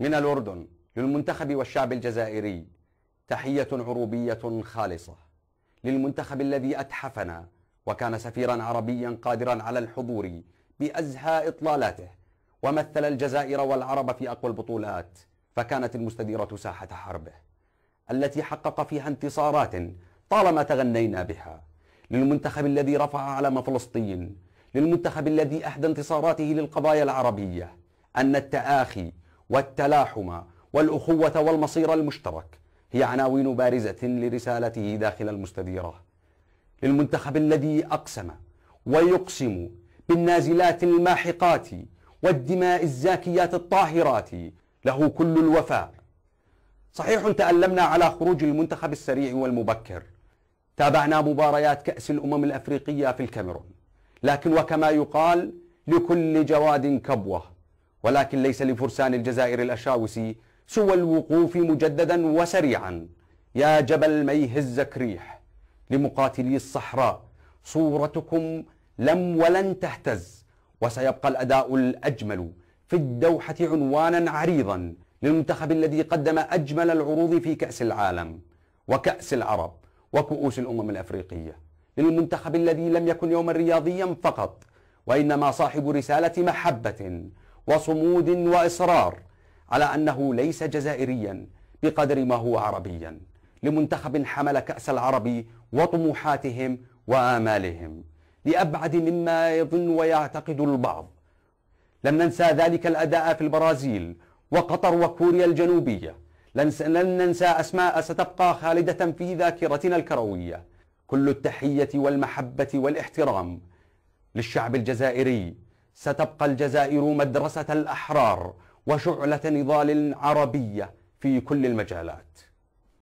من الأردن للمنتخب والشعب الجزائري تحية عروبية خالصة للمنتخب الذي أتحفنا وكان سفيرا عربيا قادرا على الحضور بأزهى إطلالاته ومثل الجزائر والعرب في أقوى البطولات فكانت المستديرة ساحة حربه التي حقق فيها انتصارات طالما تغنينا بها للمنتخب الذي رفع علم فلسطين للمنتخب الذي أحدى انتصاراته للقضايا العربية أن التآخي والتلاحم والأخوة والمصير المشترك هي عناوين بارزة لرسالته داخل المستديرة للمنتخب الذي أقسم ويقسم بالنازلات الماحقات والدماء الزاكيات الطاهرات له كل الوفاء صحيح تألمنا على خروج المنتخب السريع والمبكر تابعنا مباريات كأس الأمم الأفريقية في الكاميرون لكن وكما يقال لكل جواد كبوة ولكن ليس لفرسان الجزائر الأشاوسي سوى الوقوف مجددا وسريعا يا جبل ميه الزكريح لمقاتلي الصحراء صورتكم لم ولن تهتز وسيبقى الأداء الأجمل في الدوحة عنوانا عريضا للمنتخب الذي قدم أجمل العروض في كأس العالم وكأس العرب وكؤوس الأمم الأفريقية للمنتخب الذي لم يكن يوما رياضيا فقط وإنما صاحب رسالة محبة وصمود واصرار على انه ليس جزائريا بقدر ما هو عربيا لمنتخب حمل كاس العربي وطموحاتهم وامالهم لابعد مما يظن ويعتقد البعض لن ننسى ذلك الاداء في البرازيل وقطر وكوريا الجنوبيه لن ننسى اسماء ستبقى خالده في ذاكرتنا الكرويه كل التحيه والمحبه والاحترام للشعب الجزائري ستبقى الجزائر مدرسة الأحرار وشعلة نضال عربية في كل المجالات